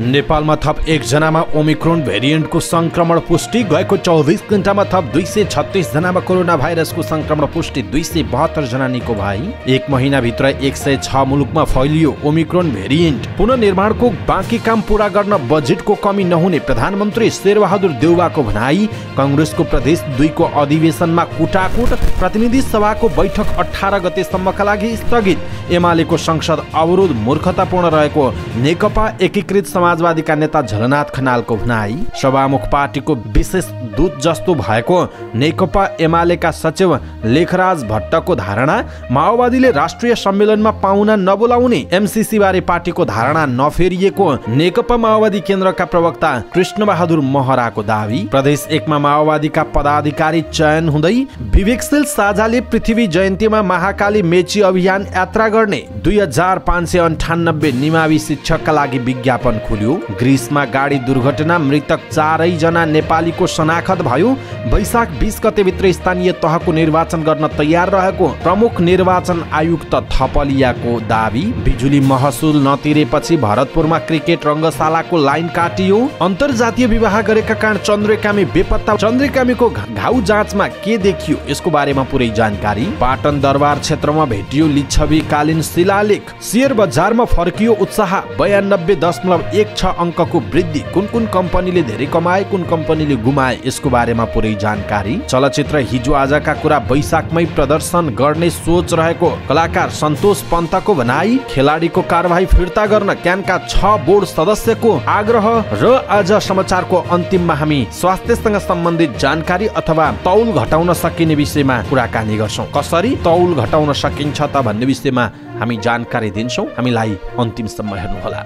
नेपालमा थप एक जनामा ओमिक्रोन भेरिएन्टको संक्रमण पुष्टि गएको चौबिस घन्टामा थप दुई सय छत्तिसजनामा कोरोना भाइरसको सङ्क्रमण पुष्टि दुई सय बहत्तरजना निको भाइ एक महिनाभित्र एक सय छ मुलुकमा फैलियो ओमिक्रोन भेरिएन्ट पुननिर्माणको बाँकी काम पुरा गर्न बजेटको कमी नहुने प्रधानमन्त्री शेरबहादुर देउवाको भनाई कङ्ग्रेसको प्रदेश दुईको अधिवेशनमा कुटाकुट प्रतिनिधि सभाको बैठक अठार गतेसम्मका लागि स्थगित एमालेको संसद अवरोध मूर्खतापूर्ण रहेको नेकपा एकीकृत समाजवादीका नेता झलनाथ खनालको भनाई सभामुख पार्टीको विशेष दूत जस्तो भएको नेकपा एमालेका सचिव लेखराज भट्टको धारणा माओवादीले राष्ट्रिय सम्मेलनमा पाहुना नबोलाउने एमसिसीबारे पार्टीको धारणा नफेरिएको नेकपा माओवादी केन्द्रका प्रवक्ता कृष्ण बहादुर महराको दावी प्रदेश एकमा माओवादीका पदाधिकारी चयन हुँदै विवेकशील साझाले पृथ्वी जयन्तीमा महाकाली मेची अभियान यात्रा गर्ने दुई हजार पाँच सय अन्ठानब्बे निमावी शिक्षकका लागि विज्ञापन खुले खुल्यो ग्रिसमा गाडी दुर्घटना मृतक चारैजना नेपालीको शनाखत भयो वैशाख बिस भित्र स्थानीय तहको निर्वाचन गर्न तयार रहेको प्रमुख निर्वाचन आयुक्त थपलियाको दावी बिजुली महसुल नतिरेपछि भरतपुरमा क्रिकेट रङ्गशालाको लाइन काटियो अन्तर्जातीय विवाह गरेका कारण चन्द्रकामी बेपत्ता चन्द्रकामीको घाउ जाँचमा के देखियो यसको बारेमा पुरै जानकारी पाटन दरबार क्षेत्रमा भेटियो लिच्छवी कालीन शिलालेख शेयर बजारमा फर्कियो उत्साह बयानब्बे दशमलव एक छ अङ्कको वृद्धि कुन कुन कम्पनीले धेरै कमाए कुन कम्पनीले गुमाए यसको बारेमा पुरै जानकारी चलचित्र हिजो आजका कुरा वैशाखमै प्रदर्शन गर्ने सोच रहेको कलाकार सन्तोष पन्तको भनाई खेलाडीको कारवाही फिर्ता गर्न क्यानका छ बोर्ड सदस्यको आग्रह र आज समाचारको अन्तिममा हामी स्वास्थ्यसँग सम्बन्धित जानकारी अथवा तौल घटाउन सकिने विषयमा कुराकानी गर्छौँ कसरी तौल घटाउन सकिन्छ त भन्ने विषयमा हामी जानकारी दिन्छौँ हामीलाई अन्तिमसम्म हेर्नुहोला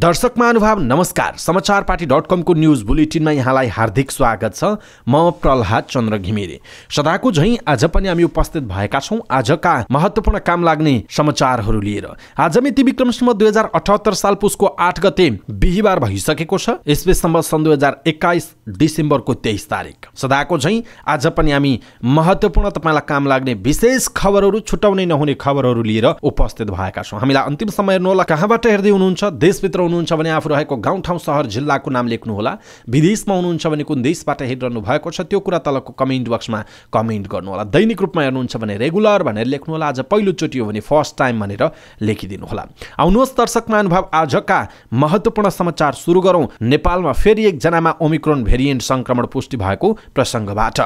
दर्शक महानुभाव नमस्कार समाचार पार्टी डट कमको न्युज बुलेटिनमा यहाँलाई हार्दिक स्वागत छ म प्रहलाद चन्द्र घिमिरे सदाको झैँ आज पनि हामी उपस्थित भएका छौँ आजका महत्त्वपूर्ण काम लाग्ने समाचारहरू लिएर आज मिति विक्रमसम्म दुई हजार अठहत्तर साल पुसको आठ गते बिहिबार भइसकेको छ यसबेसम्म सन् दुई हजार एक्काइस डिसेम्बरको तेइस तारिक सदाको झैँ आज पनि हामी महत्त्वपूर्ण तपाईँलाई काम लाग्ने विशेष खबरहरू छुट्याउनै नहुने खबरहरू लिएर उपस्थित भएका छौँ हामीलाई अन्तिम समय हेर्नुहोला कहाँबाट हेर्दै हुनुहुन्छ देशभित्र हुनुहुन्छ भने आफू रहेको गाउँठाउँ सहर जिल्लाको नाम लेख्नुहोला विदेशमा हुनुहुन्छ भने कुन देशबाट हेरिरहनु भएको छ त्यो कुरा तलको कमेन्ट बक्समा कमेन्ट गर्नुहोला दैनिक रूपमा हेर्नुहुन्छ भने रेगुलर भनेर लेख्नुहोला आज पहिलोचोटि हो भने फर्स्ट टाइम भनेर लेखिदिनुहोला आउनुहोस् दर्शक महानुभाव आजका महत्त्वपूर्ण समाचार सुरु गरौँ नेपालमा फेरि एकजनामा ओमिक्रोन भेरिएन्ट सङ्क्रमण पुष्टि भएको प्रसङ्गबाट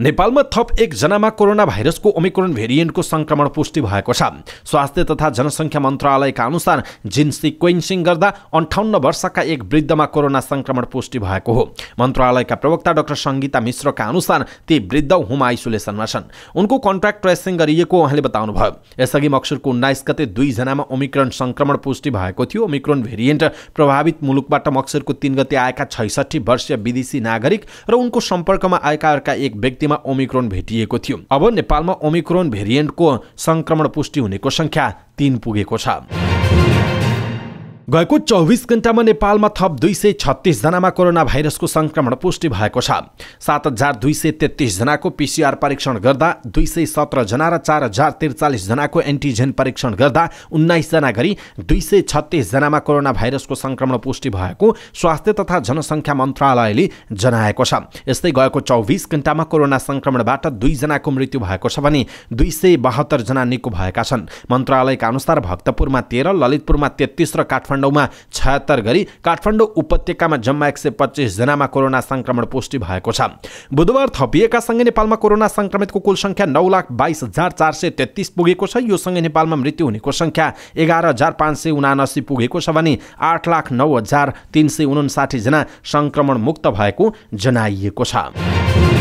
नेपालमा थप एकजनामा कोरोना भाइरसको ओमिक्रोन भेरिएन्टको सङ्क्रमण पुष्टि भएको छ स्वास्थ्य तथा जनसङ्ख्या मन्त्रालयका अनुसार जिन सिक्वेन्सिङ गर्दा अन्ठाउन्न वर्षका एक वृद्धमा कोरोना संक्रमण पुष्टि भएको हो मन्त्रालयका प्रवक्ता डाक्टर सङ्गीता मिश्रका अनुसार ती वृद्ध होम आइसोलेसनमा छन् उनको कन्ट्याक्ट ट्रेसिङ गरिएको उहाँले बताउनुभयो यसअघि मक्सुरको उन्नाइस गते दुईजनामा ओमिक्रोन सङ्क्रमण पुष्टि भएको थियो ओमिक्रोन भेरिएन्ट प्रभावित मुलुकबाट मक्सुरको तिन गते आएका छैसठी वर्षीय विदेशी नागरिक र उनको सम्पर्कमा आएका अर्का एक व्यक्ति ओमिक्रोन भेटिएको थियो अब नेपालमा ओमिक्रोन भेरिएन्टको सङ्क्रमण पुष्टि हुनेको सङ्ख्या तिन पुगेको छ गएको चौबिस घण्टामा नेपालमा थप दुई सय छत्तिसजनामा कोरोना भाइरसको संक्रमण पुष्टि भएको छ सात हजार दुई सय तेत्तिसजनाको पिसिआर परीक्षण गर्दा दुई सय सत्रजना र चार हजार त्रिचालिसजनाको एन्टिजेन परीक्षण गर्दा उन्नाइसजना गरी दुई सय छत्तिसजनामा कोरोना भाइरसको संक्रमण पुष्टि भएको स्वास्थ्य तथा जनसङ्ख्या मन्त्रालयले जनाएको छ यस्तै गएको चौबिस घण्टामा कोरोना सङ्क्रमणबाट दुईजनाको मृत्यु भएको छ भने दुई सय बहत्तरजना निको भएका छन् मन्त्रालयका अनुसार भक्तपुरमा तेह्र ललितपुरमा तेत्तिस र काठमाडौँ काठमाडौँमा छयत्तर गरी काठमाडौँ उपत्यकामा जम्मा एक सय पच्चिसजनामा कोरोना सङ्क्रमण पुष्टि भएको छ बुधबार थपिएका सँगै नेपालमा कोरोना सङ्क्रमितको कुल सङ्ख्या नौ लाख बाइस हजार चार सय तेत्तिस पुगेको छ यो सँगै नेपालमा मृत्यु हुनेको सङ्ख्या एघार हजार पाँच सय उनासी पुगेको छ भने आठ लाख नौ हजार तिन सय उनासाठी जना सङ्क्रमण मुक्त भएको जनाइएको छ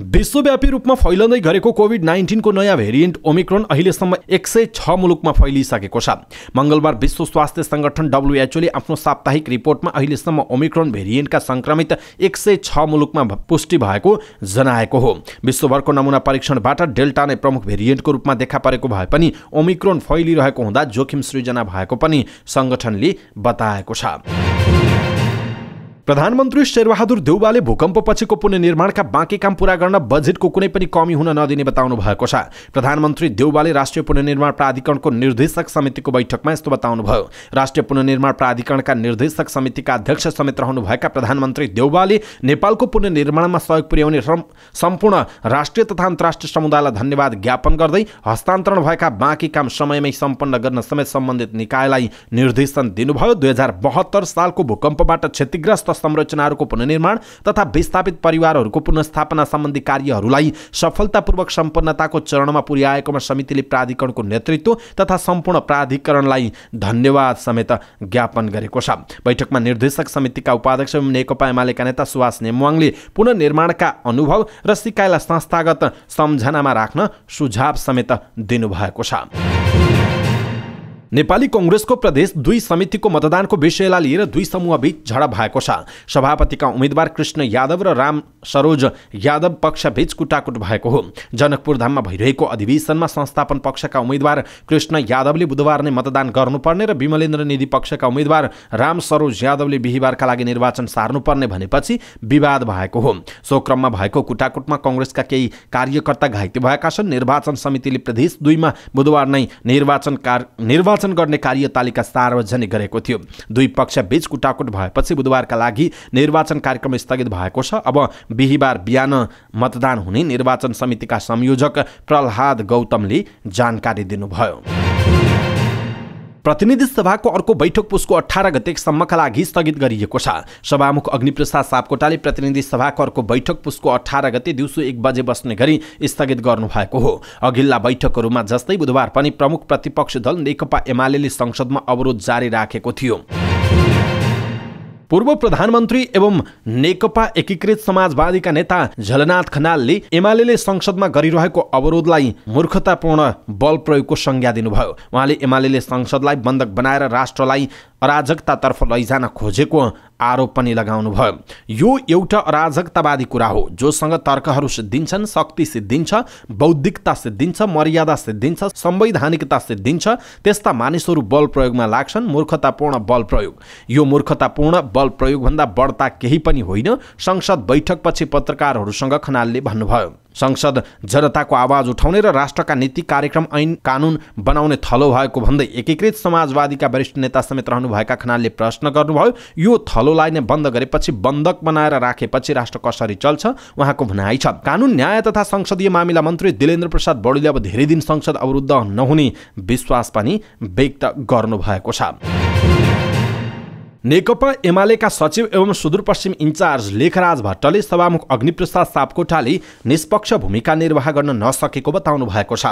विश्वव्यापी रूपमा फैलँदै गरेको कोभिड नाइन्टिनको नयाँ भेरिएन्ट ओमिक्रोन अहिलेसम्म एक सय छ मुलुकमा फैलिसकेको छ मङ्गलबार विश्व स्वास्थ्य सङ्गठन डब्लुएचओले आफ्नो साप्ताहिक रिपोर्टमा अहिलेसम्म ओमिक्रोन भेरिएन्टका सङ्क्रमित एक सय छ मुलुकमा पुष्टि भएको जनाएको हो विश्वभरको नमुना परीक्षणबाट डेल्टा नै प्रमुख भेरिएन्टको रूपमा देखा परेको भए पनि ओमिक्रोन फैलिरहेको हुँदा जोखिम सृजना भएको पनि सङ्गठनले बताएको छ प्रधानमन्त्री शेरबहादुर देउबाले भूकम्पपछिको पुननिर्माणका बाँकी काम पूरा गर्न बजेटको कुनै पनि कमी हुन नदिने बताउनु भएको छ प्रधानमन्त्री देउबाले राष्ट्रिय पुननिर्माण प्राधिकरणको निर्देशक समितिको बैठकमा यस्तो बताउनुभयो राष्ट्रिय पुननिर्माण प्राधिकरणका निर्देशक समितिका अध्यक्ष समेत रहनुभएका प्रधानमन्त्री देउबाले नेपालको पुननिर्माणमा सहयोग पुर्याउने सम्पूर्ण राष्ट्रिय तथा अन्तर्राष्ट्रिय समुदायलाई धन्यवाद ज्ञापन गर्दै हस्तान्तरण भएका बाँकी काम समयमै सम्पन्न गर्न समेत सम्बन्धित निकायलाई निर्देशन दिनुभयो दुई सालको भूकम्पबाट क्षतिग्रस्त स्वास्थ्य संरचनाहरूको पुनर्निर्माण तथा विस्थापित परिवारहरूको पुनस्थापना सम्बन्धी कार्यहरूलाई सफलतापूर्वक सम्पन्नताको चरणमा पुर्याएकोमा समितिले प्राधिकरणको नेतृत्व तथा सम्पूर्ण प्राधिकरणलाई धन्यवाद समेत ज्ञापन गरेको छ बैठकमा निर्देशक समितिका उपाध्यक्ष एवं नेकपा एमालेका नेता सुभाष नेमवाङले पुननिर्माणका अनुभव र सिकाइलाई संस्थागत सम्झनामा राख्न सुझाव समेत दिनुभएको छ नेपाली कङ्ग्रेसको प्रदेश दुई समितिको मतदानको विषयलाई लिएर दुई समूहबीच झडप भएको छ सभापतिका उम्मेद्वार कृष्ण यादव र राम सरोज यादव पक्षबीच कुटाकुट भएको हो जनकपुरधाममा भइरहेको अधिवेशनमा संस्थापन पक्षका उम्मेद्वार कृष्ण यादवले बुधबार नै मतदान गर्नुपर्ने र विमलेन्द्र निधि पक्षका उम्मेद्वार राम सरोज यादवले बिहिबारका लागि निर्वाचन सार्नुपर्ने भनेपछि विवाद भएको हो सो क्रममा भएको कुटाकुटमा कङ्ग्रेसका केही कार्यकर्ता घाइते भएका छन् निर्वाचन समितिले प्रदेश दुईमा बुधबार नै निर्वाचन कार निर्वाचन गर्ने कार्यतालिका सार्वजनिक गरेको थियो दुई पक्ष बीच कुटाकुट भएपछि बुधबारका लागि निर्वाचन कार्यक्रम स्थगित भएको छ अब बिहिबार बिहान मतदान हुने निर्वाचन समितिका संयोजक प्रहलाद गौतमले जानकारी दिनुभयो प्रतिनिधि सभाको अर्को बैठक पुसको अठार गतेसम्मका लागि स्थगित गरिएको छ सभामुख अग्निप्रसाद सापकोटाले प्रतिनिधि सभाको अर्को बैठक पुसको अठार गते दिउँसो एक बजे बस्ने गरी स्थगित गर्नुभएको हो अघिल्ला बैठकहरूमा जस्तै बुधबार पनि प्रमुख प्रतिपक्ष दल नेकपा एमाले संसदमा अवरोध जारी राखेको थियो पूर्व प्रधानमन्त्री एवं नेकपा एकीकृत समाजवादीका नेता झलनाथ खनालले एमाले संसदमा गरिरहेको अवरोधलाई मूर्खतापूर्ण बल प्रयोगको संज्ञा दिनुभयो उहाँले एमाले संसदलाई बन्धक बनाएर राष्ट्रलाई अराजकतातर्फ लैजान खोजेको आरोप पनि लगाउनुभयो यो एउटा अराजकतावादी कुरा हो जोसँग तर्कहरू सिद्धिन्छन् शक्ति सिद्धिन्छ बौद्धिकता सिद्धिन्छ मर्यादा सिद्धिन्छ संवैधानिकता सिद्धिन्छ त्यस्ता मानिसहरू बल प्रयोगमा लाग्छन् मूर्खतापूर्ण बल प्रयोग यो मूर्खतापूर्ण बल प्रयोगभन्दा बढ्ता केही पनि होइन संसद बैठकपछि पत्रकारहरूसँग खनालले भन्नुभयो संसद जनताको आवाज उठाउने र राष्ट्रका नीति कार्यक्रम ऐन कानुन बनाउने थलो भएको भन्दै एकीकृत समाजवादीका वरिष्ठ नेता समेत रहनुभएका खनालले प्रश्न गर्नुभयो यो थलोलाई नै बन्द गरेपछि बन्धक बनाएर राखेपछि राष्ट्र कसरी चल्छ उहाँको भनाइ छ कानुन न्याय तथा संसदीय मामिला मन्त्री दिलेन्द्र प्रसाद बडुले अब धेरै दिन संसद अवरुद्ध नहुने विश्वास पनि व्यक्त गर्नुभएको छ नेकपा एमालेका सचिव एवं सुदूरपश्चिम इन्चार्ज लेखराज भट्टले सभामुख अग्निप्रसाद सापकोटाले निष्पक्ष भूमिका निर्वाह गर्न नसकेको बताउनु भएको छ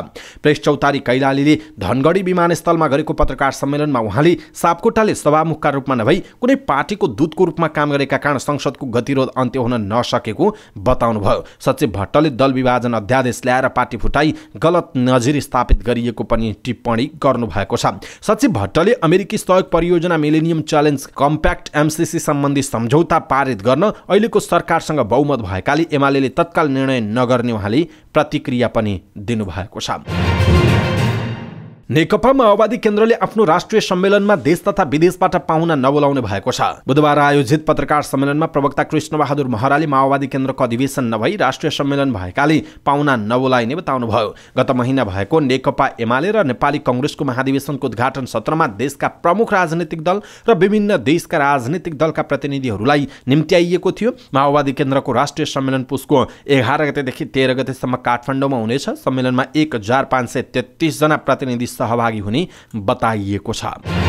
प्रेस चौतारी कैलालीले धनगढी विमानस्थलमा गरेको पत्रकार सम्मेलनमा उहाँले सापकोटाले सभामुखका रूपमा नभई कुनै पार्टीको दूतको रूपमा काम गरेका कारण संसदको गतिरोध अन्त्य हुन नसकेको बताउनुभयो सचिव भट्टले दल विभाजन अध्यादेश ल्याएर पार्टी फुटाई गलत नजिर स्थापित गरिएको पनि टिप्पणी गर्नुभएको छ सचिव भट्टले अमेरिकी सहयोग परियोजना मिलेनियम च्यालेन्ज कम्प्याक्ट एमसिसी सम्बन्धी सम्झौता पारित गर्न अहिलेको सरकारसँग बहुमत भएकाले एमाले तत्काल निर्णय नगर्ने उहाँले प्रतिक्रिया पनि दिनुभएको छ नेकपा माओवादी केन्द्रले आफ्नो राष्ट्रिय सम्मेलनमा देश तथा विदेशबाट पाहुना नबोलाउने भएको छ बुधबार आयोजित पत्रकार सम्मेलनमा प्रवक्ता कृष्णबहादुर महराले माओवादी केन्द्रको अधिवेशन नभई राष्ट्रिय सम्मेलन भएकाले पाहुना नबोलाइने बताउनुभयो गत महिना भएको नेकपा एमाले र नेपाली कङ्ग्रेसको महाधिवेशनको उद्घाटन सत्रमा देशका प्रमुख राजनैतिक दल र विभिन्न देशका राजनैतिक दलका प्रतिनिधिहरूलाई निम्त्याइएको थियो माओवादी केन्द्रको राष्ट्रिय सम्मेलन पुसको एघार गतेदेखि तेह्र गतेसम्म काठमाडौँमा हुनेछ सम्मेलनमा एक हजार पाँच सय तेत्तिसजना प्रतिनिधि सहभागी हुने बताइएको छ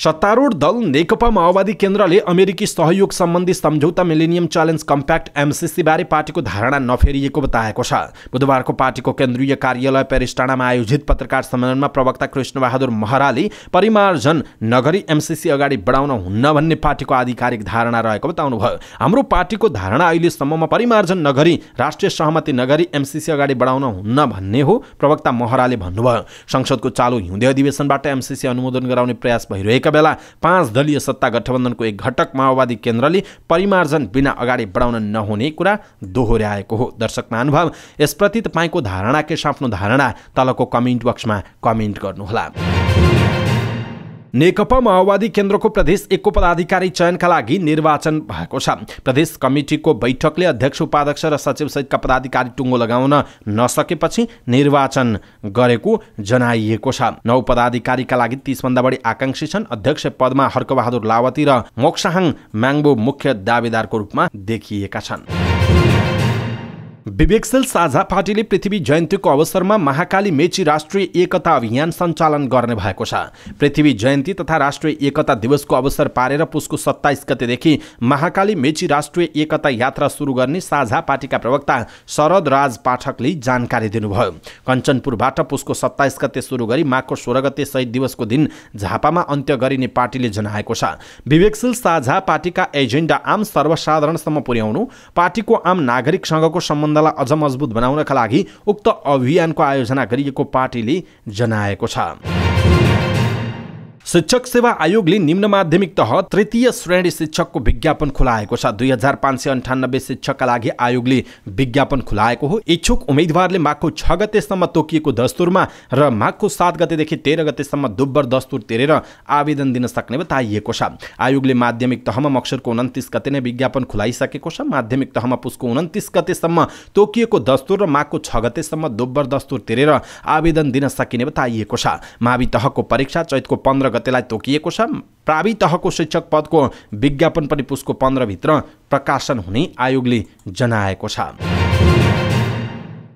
सत्तारूढ दल नेकपा माओवादी केन्द्रले अमेरिकी सहयोग सम्बन्धी सम्झौता मिलेनियम च्यालेन्ज कम्प्याक्ट एमसिसीबारे पार्टीको धारणा नफेरिएको बताएको छ बुधबारको पार्टीको केन्द्रीय कार्यालय पेरिस्टाडामा आयोजित पत्रकार सम्मेलनमा प्रवक्ता कृष्णबहादुर महराले परिमार्जन नगरी एमसिसी अगाडि बढाउन हुन्न भन्ने पार्टीको आधिकारिक धारणा रहेको बताउनुभयो हाम्रो पार्टीको धारणा अहिलेसम्ममा परिमार्जन नगरी राष्ट्रिय सहमति नगरी एमसिसी अगाडि बढाउन हुन्न भन्ने हो प्रवक्ता महराले भन्नुभयो संसदको चालु हिउँदे अधिवेशनबाट एमसिसी अनुमोदन गराउने प्रयास भइरहेको भएका बेला पाँच दलीय सत्ता गठबन्धनको एक घटक माओवादी केन्द्रले परिमार्जन बिना अगाडि बढाउन नहुने कुरा दोहोऱ्याएको हो दर्शक महानुभाव यसप्रति तपाईँको धारणा के छ आफ्नो धारणा तलको कमेन्ट बक्समा कमेन्ट गर्नुहोला नेकपा माओवादी केन्द्रको प्रदेश एकको पदाधिकारी चयनका लागि निर्वाचन भएको छ प्रदेश कमिटीको बैठकले अध्यक्ष उपाध्यक्ष र सचिवसहितका पदाधिकारी टुङ्गो लगाउन नसकेपछि निर्वाचन गरेको जनाइएको छ नौ पदाधिकारीका लागि तिसभन्दा बढी आकाङ्क्षी छन् अध्यक्ष पदमा हर्कबहादुर लावती र मोक्साहाङ म्याङ्बो मुख्य दावेदारको रूपमा देखिएका छन् विवेकशील साझा पार्टीले पृथ्वी जयन्तीको अवसरमा महाकाली मेची राष्ट्रिय एकता अभियान सञ्चालन गर्ने भएको छ पृथ्वी जयन्ती तथा राष्ट्रिय एकता दिवसको अवसर पारेर पुसको सत्ताइस गतेदेखि महाकाली मेची राष्ट्रिय एकता यात्रा सुरु गर्ने साझा पार्टीका प्रवक्ता शरद राज पाठकले जानकारी दिनुभयो कञ्चनपुरबाट पुसको सत्ताइस गते सुरु गरी माघको सोह्र गते शहीद दिवसको दिन झापामा अन्त्य गरिने पार्टीले जनाएको छ विवेकशील साझा पार्टीका एजेन्डा आम सर्वसाधारणसम्म पुर्याउनु पार्टीको आम नागरिकसँगको सम्बन्ध सम्बन्धलाई अझ मजबुत बनाउनका लागि उक्त अभियानको आयोजना गरिएको पार्टीले जनाएको छ शिक्षक सेवा आयोगले निम्न माध्यमिक तह तृतीय श्रेणी शिक्षकको विज्ञापन खुलाएको छ दुई हजार पाँच सय अन्ठानब्बे शिक्षकका लागि आयोगले विज्ञापन खुलाएको हो इच्छुक उम्मेद्वारले माघको छ गतेसम्म तोकिएको दस्तुरमा र माघको सात गतेदेखि तेह्र गतेसम्म दुब्बर दस्तुर तेरेर आवेदन दिन सक्ने बताइएको छ आयोगले माध्यमिक तहमा मक्सरको उन्तिस गते नै विज्ञापन खुलाइसकेको छ माध्यमिक तहमा पुसको उन्तिस गतेसम्म तोकिएको दस्तुर र माघको छ गतेसम्म दुब्बर दस्तुर तेरेर आवेदन दिन सकिने बताइएको छ मावि तहको परीक्षा चैतको पन्ध्र त्यसलाई तोकिएको छ प्रावि तहको शिक्षक पदको विज्ञापन पनि पुसको पन्ध्रभित्र प्रकाशन हुने आयोगले जनाएको छ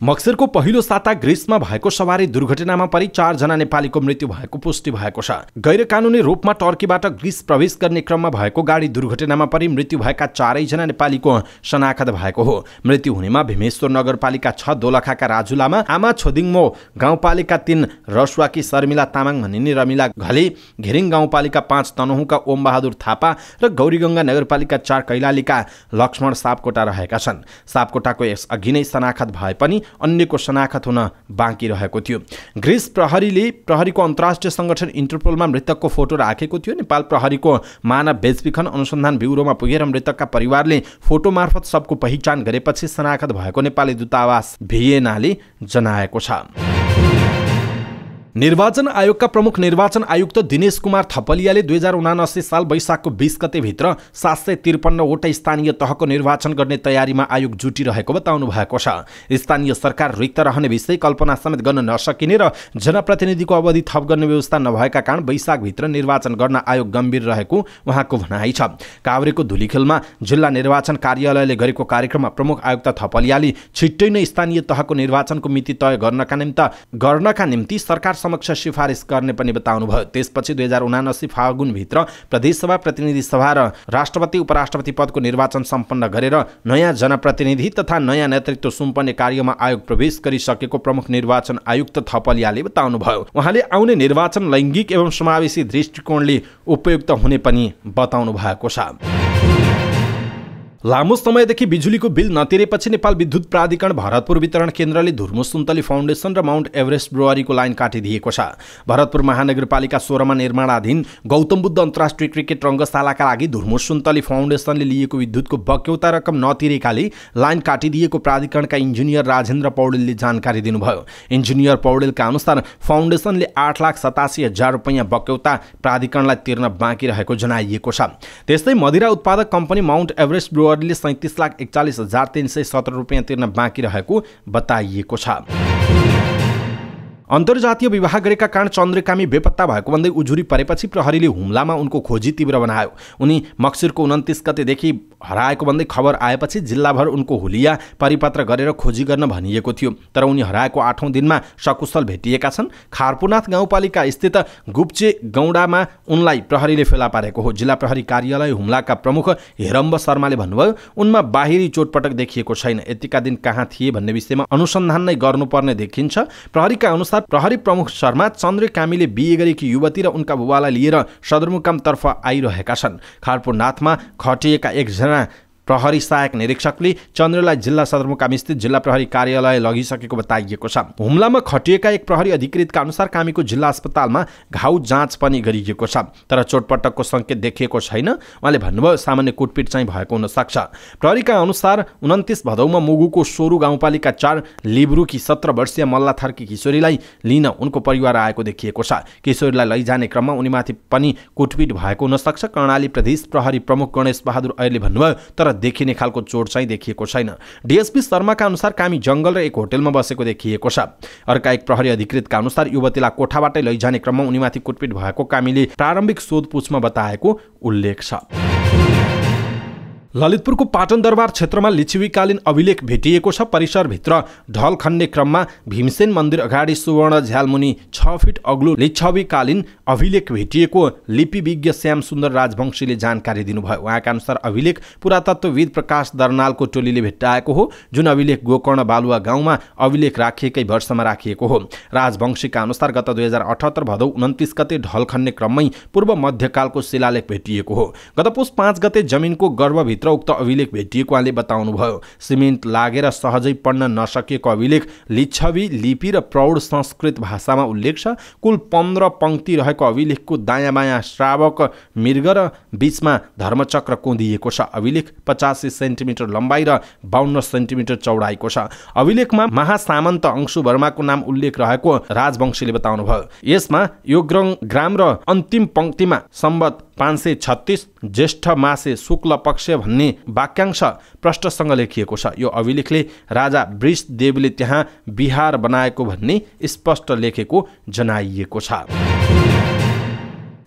मक्सिरको पहिलो साता ग्रिसमा भएको सवारी दुर्घटनामा परि चारजना नेपालीको मृत्यु भएको पुष्टि भएको छ गैर कानुनी रूपमा टर्कीबाट ग्रिस प्रवेश गर्ने क्रममा भएको गाडी दुर्घटनामा परि मृत्यु भएका चारैजना नेपालीको शनाखत भएको हो मृत्यु हुनेमा भीमेश्वर नगरपालिका छ दोलखाका राजु लामा आमा छोदिङमो गाउँपालिका तिन रसुवाकी शर्मिला तामाङ भनिने रमिला घले घिरिङ गाउँपालिका पाँच तनहुका ओमबहादुर थापा र गौरीगङ्गा नगरपालिका चार कैलालीका लक्ष्मण सापकोटा रहेका छन् सापकोटाको यसअघि नै शनाखत भए पनि अन्यको शनाखत हुन बाँकी रहेको थियो ग्रिस प्रहरीले प्रहरीको अन्तर्राष्ट्रिय सङ्गठन इन्टरपोलमा मृतकको फोटो राखेको थियो नेपाल प्रहरीको मानव बेचबिखन अनुसन्धान ब्युरोमा पुगेर मृतकका परिवारले फोटो मार्फत सबको पहिचान गरेपछि शनाखत भएको नेपाली दूतावास भिएनाले जनाएको छ निर्वाचन आयोगका प्रमुख निर्वाचन आयुक्त दिनेश कुमार थपलियाले दुई हजार उनासी साल वैशाखको बिस गतेभित्र सात सय त्रिपन्नवटा स्थानीय तहको निर्वाचन गर्ने तयारीमा आयोग जुटिरहेको बताउनु भएको छ स्थानीय सरकार रिक्त रहने विषय कल्पना समेत गर्न नसकिने र जनप्रतिनिधिको अवधि थप गर्ने व्यवस्था नभएका कारण वैशाखभित्र निर्वाचन गर्न आयोग गम्भीर रहेको उहाँको भनाइ छ काभ्रेको धुलीखेलमा जिल्ला निर्वाचन कार्यालयले गरेको कार्यक्रममा प्रमुख आयुक्त थपलियाले छिट्टै नै स्थानीय तहको निर्वाचनको मिति तय गर्नका निम्ति गर्नका निम्ति सरकार समक्ष सिफारिस गर्ने पनि बताउनुभयो त्यसपछि दुई हजार उनासी फागुनभित्र प्रदेशसभा प्रतिनिधि सभा र राष्ट्रपति उपराष्ट्रपति पदको निर्वाचन सम्पन्न गरेर नयाँ जनप्रतिनिधि तथा नयाँ नेतृत्व सुम्पने कार्यमा आयोग प्रवेश गरिसकेको प्रमुख निर्वाचन आयुक्त थपलियाले बताउनुभयो उहाँले आउने निर्वाचन लैङ्गिक एवं समावेशी दृष्टिकोणले उपयुक्त हुने पनि बताउनु भएको छ लामो समयदेखि बिजुलीको बिल नतिरेपछि नेपाल विद्युत प्राधिकरण भरतपुर वितरण केन्द्रले धुर्मो सुन्तली फाउन्डेसन र माउन्ट एभरेस्ट ब्रुवारीको लाइन काटिदिएको छ भरतपुर महानगरपालिका सोह्रमा निर्माणाधीन गौतम बुद्ध अन्तर्राष्ट्रिय क्रिकेट रङ्गशालाका लागि धुर्मो सुन्तली फाउन्डेसनले लिएको विद्युतको बक्यौता रकम नतिरेकाले लाइन काटिदिएको प्राधिकरणका इन्जिनियर राजेन्द्र पौडेलले जानकारी दिनुभयो इन्जिनियर पौडेलका अनुसार फाउन्डेसनले आठ लाख सतासी हजार रुपियाँ बक्यौता प्राधिकरणलाई तिर्न बाँकी रहेको जनाइएको छ त्यस्तै मदिरा उत्पादक कम्पनी माउन्ट एभरेस्ट ब्रुवरी प्रहरीले सैँतिस लाख एकचालिस हजार तिन सय सत्र रुपियाँ तिर्न बाँकी रहेको बताइएको छ अन्तर्जातीय विवाह गरेका कारण चन्द्रकामी बेपत्ता भएको भन्दै उजुरी परेपछि प्रहरीले हुम्लामा उनको खोजी तीव्र बनायो उनी मक्सिरको उन्तिस गतेदेखि हराएको भन्दै खबर आएपछि जिल्लाभर उनको हुलिया परिपत्र गरेर खोजी गर्न भनिएको थियो तर उनी हराएको आठौँ दिनमा सकुशल भेटिएका छन् खारपुनाथ गाउँपालिका स्थित गुप्चे गौडामा उनलाई प्रहरीले फेला पारेको हो जिल्ला प्रहरी कार्यालय हुम्लाका प्रमुख हेरम्ब शर्माले भन्नुभयो उनमा बाहिरी चोटपटक देखिएको छैन यतिका दिन कहाँ थिए भन्ने विषयमा अनुसन्धान नै गर्नुपर्ने देखिन्छ प्रहरीका अनुसार अनुसार प्रहरी प्रमुख शर्मा चन्द्रे कामीले बिहे गरेकी युवती र उनका बुबालाई लिएर सदरमुकामतर्फ आइरहेका छन् खारपुर नाथमा खटिएका एकजना प्रहरी सहायक निरीक्षकले चन्द्रलाई जिल्ला सदरमुकाम स्थित जिल्ला प्रहरी कार्यालय लगिसकेको बताइएको छ हुम्लामा खटिएका एक प्रहरी अधिकृतका अनुसार कामीको जिल्ला अस्पतालमा घाउ जाँच पनि गरिएको छ तर चोटपटकको सङ्केत देखिएको छैन उहाँले भन्नुभयो सामान्य कुटपिट चाहिँ भएको हुनसक्छ प्रहरीका अनुसार उन्तिस भदौमा मुगुको सोरु गाउँपालिका चार लिब्रुकी सत्र वर्षीय मल्लाथरकी किशोरीलाई लिन उनको परिवार आएको देखिएको छ किशोरीलाई लैजाने क्रममा उनीमाथि पनि कुटपिट भएको हुनसक्छ कर्णाली प्रदेश प्रहरी प्रमुख गणेश बहादुर अहिले भन्नुभयो तर देखिने खालको चोट चाहिँ देखिएको छैन डिएसपी शर्माका अनुसार कामी जङ्गल र एक होटेलमा बसेको देखिएको छ अर्का एक प्रहरी अधिकृतका अनुसार युवतीलाई कोठाबाटै लैजाने क्रममा उनीमाथि कुटपिट भएको कामीले प्रारम्भिक सोधपुछमा बताएको उल्लेख छ ललितपुरको पाटन दरबार क्षेत्रमा लिच्छवीकालीन अभिलेख भेटिएको छ परिसरभित्र ढल खन्ने क्रममा भीमसेन मन्दिर अगाडि सुवर्ण झ्यालमुनि छ फिट अग्लो लिच्छवीकालीन अभिलेख भेटिएको लिपिविज्ञ श्याम सुन्दर राजवंशीले जानकारी दिनुभयो उहाँका अनुसार अभिलेख पुरातत्वविद प्रकाश दर्नालको टोलीले भेट्टाएको हो जुन अभिलेख गोकर्ण बालुवा गाउँमा अभिलेख राखिएकै वर्षमा राखिएको हो राजवंशीका अनुसार गत दुई हजार अठहत्तर भदौ उन्तिस गते ढल खन्ने क्रममै पूर्व मध्यकालको शिलालेख भेटिएको हो गत पुष पाँच गते जमिनको गर्भभित्र मात्र उक्त अभिलेख भेटिएको भेटिएकोले बताउनुभयो सिमेन्ट लागेर सहजै पढ्न नसकेको अभिलेख लिच्छवी लिपि र प्रौढ संस्कृत भाषामा उल्लेख छ कुल पन्ध्र पङ्क्ति रहेको अभिलेखको दायाँ बायाँ श्रावक मृग र बिचमा धर्मचक्र कुँदिएको छ अभिलेख पचासी सेन्टिमिटर लम्बाइ र बाहन्न सेन्टिमिटर चौडाइको छ अभिलेखमा महासामन्त अंशु वर्माको नाम उल्लेख रहेको राजवंशीले बताउनु भयो यसमा योग्रङ ग्राम र अन्तिम पङ्क्तिमा सम्बत पाँच सय छत्तिस ज्येष्ठ मासे शुक्ल पक्ष भन्ने वाक्यांश प्रष्टसँग लेखिएको छ यो अभिलेखले राजा वृषदेवले त्यहाँ बिहार बनाएको भन्ने स्पष्ट लेखेको जनाइएको छ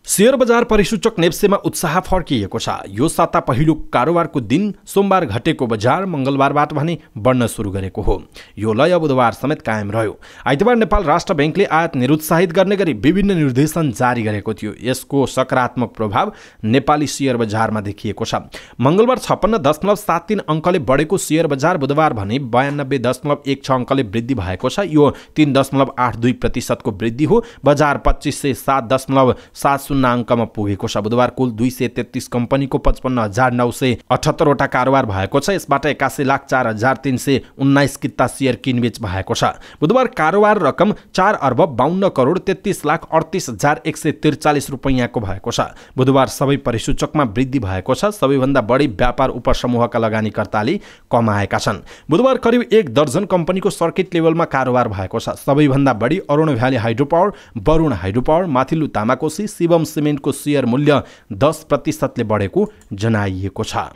सेयर बजार परिसूचक नेप्सेमा उत्साह फर्किएको छ यो साता पहिलो कारोबारको दिन सोमबार घटेको बजार मङ्गलबारबाट भने बढ्न सुरु गरेको हो यो लय बुधबार समेत कायम रह्यो आइतबार नेपाल राष्ट्र ब्याङ्कले आयात निरुत्साहित गर्ने गरी विभिन्न निर्देशन जारी गरेको थियो यसको सकारात्मक प्रभाव नेपाली सेयर बजारमा देखिएको छ मङ्गलबार छप्पन्न दशमलव सात तिन अङ्कले बढेको सेयर बजार बुधबार भने बयानब्बे दशमलव एक छ अङ्कले वृद्धि भएको छ यो तिन दशमलव आठ दुई प्रतिशतको वृद्धि हो बजार पच्चिस सय सात दशमलव सात शून्य अङ्कमा पुगेको छ बुधबार कुल दुई सय तेत्तिस कम्पनीको पचपन्न हजार नौ सय अठहत्तरवटा कारोबार भएको छ यसबाट एकासी लाख चार हजार तिन सय उन्नाइस किता सेयर किनबेच भएको छ बुधबार कारोबार रकम चार अर्ब बाहन्न करोड तेत्तिस लाख अडतिस हजार एक सय त्रिचालिस रुपैयाँको भएको छ बुधबार सबै परिसूचकमा वृद्धि भएको छ सबैभन्दा बढी व्यापार उपसमूहका लगानीकर्ताले कमाएका छन् बुधबार करिब एक दर्जन कम्पनीको सर्किट लेभलमा कारोबार भएको छ सबैभन्दा बढी Arun valley hydro power Varun hydro power माथिल्लो तामाकोशी शिव सिमेन्टको सेयर मूल्य दस प्रतिशतले बढेको जनाइएको छ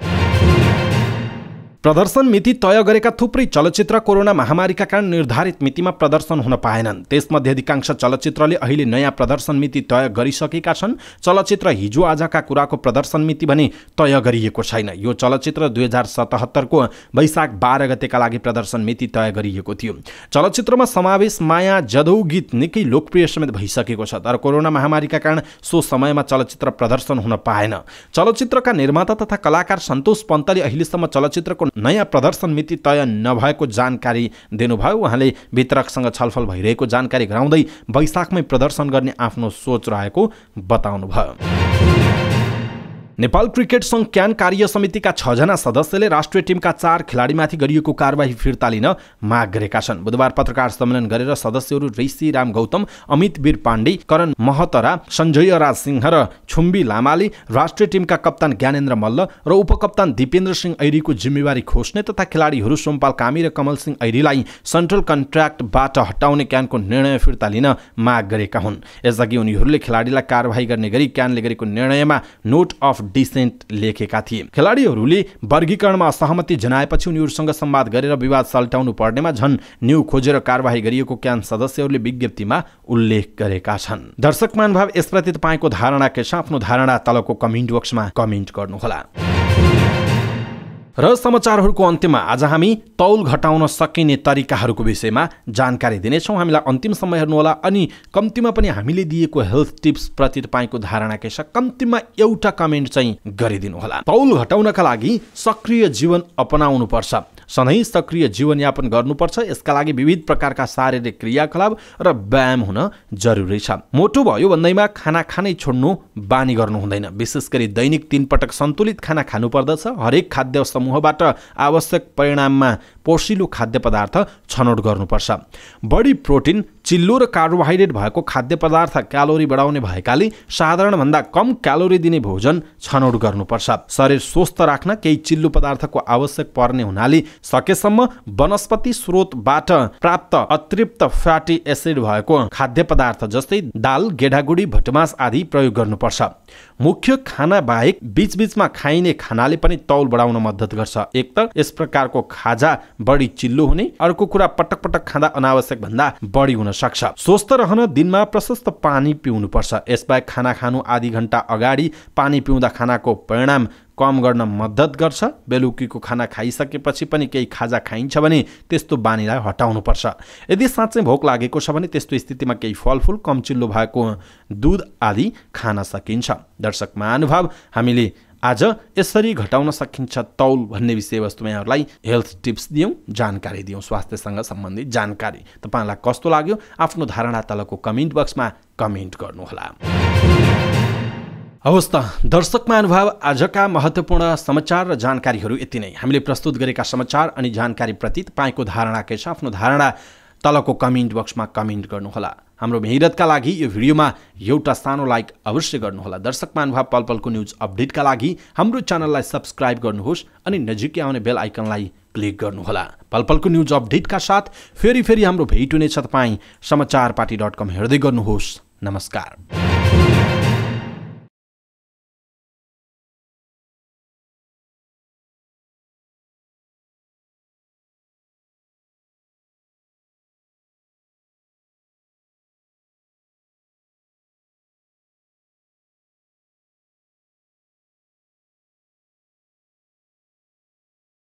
प्रदर्शन मिति तय गरेका थुप्रै चलचित्र कोरोना महामारीका कारण निर्धारित मितिमा प्रदर्शन हुन पाएनन् त्यसमध्ये अधिकांश चलचित्रले अहिले नयाँ प्रदर्शन मिति तय गरिसकेका छन् चलचित्र हिजो आजका कुराको प्रदर्शन मिति भने तय गरिएको छैन यो चलचित्र दुई हजार सतहत्तरको वैशाख बाह्र गतेका लागि प्रदर्शन मिति तय गरिएको थियो चलचित्रमा समावेश माया जदौ गीत निकै लोकप्रिय समेत भइसकेको छ तर कोरोना महामारीका कारण सो समयमा चलचित्र प्रदर्शन हुन पाएन चलचित्रका निर्माता तथा कलाकार सन्तोष पन्तले अहिलेसम्म चलचित्रको नयाँ प्रदर्शन मिति तय नभएको जानकारी दिनुभयो उहाँले वितरकसँग छलफल भइरहेको जानकारी गराउँदै वैशाखमै प्रदर्शन गर्ने आफ्नो सोच रहेको बताउनुभयो नेपाल क्रिकेट सङ्घ क्यान कार्य समितिका छजना सदस्यले राष्ट्रिय टिमका चार खेलाडीमाथि गरिएको कारवाही फिर्ता लिन माग गरेका छन् बुधबार पत्रकार सम्मेलन गरेर सदस्यहरू ऋषि राम गौतम अमित वीर पाण्डे करण महतरा सञ्जय राज सिंह र छुम्बी लामाले राष्ट्रिय टिमका कप्तान ज्ञानेन्द्र मल्ल र उपकप्तान दिपेन्द्र सिंह ऐरीको जिम्मेवारी खोज्ने तथा खेलाडीहरू सोमपाल कामी र कमल सिंह ऐरीलाई सेन्ट्रल कन्ट्र्याक्टबाट हटाउने क्यानको निर्णय फिर्ता लिन माग गरेका हुन् यसअघि उनीहरूले खेलाडीलाई कारवाही गर्ने गरी क्यानले गरेको निर्णयमा नोट अफ डिसेन्ट लेखेका थिए खेलाडीहरूले वर्गीकरणमा सहमति जनाएपछि उनीहरूसँग सम्वाद गरेर विवाद सल्टाउनु पर्नेमा झन् न्यु खोजेर कार्यवाही गरिएको क्यान सदस्यहरूले विज्ञप्तिमा उल्लेख गरेका छन् दर्शक मानभाव यसप्रति तपाईँको धारणा के छ आफ्नो धारणा तलको कमेन्ट बक्समा कमेन्ट गर्नुहोला र समाचारहरूको अन्त्यमा आज हामी तौल घटाउन सकिने तरिकाहरूको विषयमा जानकारी दिनेछौँ हामीलाई अन्तिम समय हेर्नुहोला अनि कम्तीमा पनि हामीले दिएको हेल्थ टिप्सप्रति तपाईँको धारणा के छ कम्तीमा एउटा कमेन्ट चाहिँ होला तौल घटाउनका लागि सक्रिय जीवन पर्छ सधैँ सक्रिय जीवनयापन गर्नुपर्छ यसका लागि विविध प्रकारका शारीरिक क्रियाकलाप र व्यायाम हुन जरुरी छ मोटो भयो भन्दैमा खाना खानै छोड्नु बानी गर्नु हुँदैन विशेष गरी दैनिक तिन पटक सन्तुलित खाना खानुपर्दछ हरेक खाद्य समूहबाट आवश्यक परिणाममा पोसिलो खाद्य पदार्थ छनौट गर्नुपर्छ बढी प्रोटिन चिल्लो र कार्बोहाइड्रेट भएको खाद्य पदार्थ क्यालोरी बढाउने भएकाले साधारणभन्दा कम क्यालोरी दिने भोजन छनौट गर्नुपर्छ शरीर स्वस्थ राख्न केही चिल्लो पदार्थको आवश्यक पर्ने हुनाले सकेसम्म वनस्पति स्रोतबाट प्राप्त अतृप्त फ्याटी एसिड भएको खाद्य पदार्थ जस्तै दाल गेडागुडी भटमास आदि प्रयोग गर्नुपर्छ मुख्य खाना बाहेक बिचबिचमा खाइने खानाले पनि तौल बढाउन मद्दत गर्छ एक त यस प्रकारको खाजा बढी चिल्लो हुने अर्को कुरा पटक पटक खाँदा अनावश्यक भन्दा बढी हुन सक्छ स्वस्थ रहन दिनमा प्रशस्त पानी पिउनुपर्छ यसबाहेक खाना खानु आधी घन्टा अगाडि पानी पिउँदा खानाको परिणाम कम गर्न मद्दत गर्छ बेलुकीको खाना खाइसकेपछि पनि केही खाजा खाइन्छ भने त्यस्तो बानीलाई हटाउनुपर्छ यदि साँच्चै भोक लागेको छ भने त्यस्तो स्थितिमा केही फलफुल कम चिल्लो भएको दुध आदि खान सकिन्छ दर्शक महानुभाव हामीले आज यसरी घटाउन सकिन्छ तौल भन्ने विषयवस्तुमा यहाँहरूलाई हेल्थ टिप्स दियौँ जानकारी दियौँ स्वास्थ्यसँग सम्बन्धित जानकारी तपाईँलाई कस्तो लाग्यो आफ्नो धारणा तलको कमेन्ट बक्समा कमेन्ट गर्नुहोला हवस् त दर्शक महानुभाव आजका महत्त्वपूर्ण समाचार र जानकारीहरू यति नै हामीले प्रस्तुत गरेका समाचार अनि जानकारीप्रति तपाईँको धारणा के छ आफ्नो धारणा तलको कमेन्ट बक्समा कमेन्ट गर्नुहोला हाम्रो भेटका लागि यो भिडियोमा एउटा सानो लाइक अवश्य गर्नुहोला दर्शक महानुभाव पलपलको पलको न्युज अपडेटका लागि हाम्रो च्यानललाई सब्सक्राइब गर्नुहोस् अनि नजिकै आउने बेल आइकनलाई क्लिक गर्नुहोला पल पलको न्युज अपडेटका साथ फेरि फेरि हाम्रो भेट हुनेछ तपाईँ समाचार पार्टी डट कम हेर्दै गर्नुहोस् नमस्कार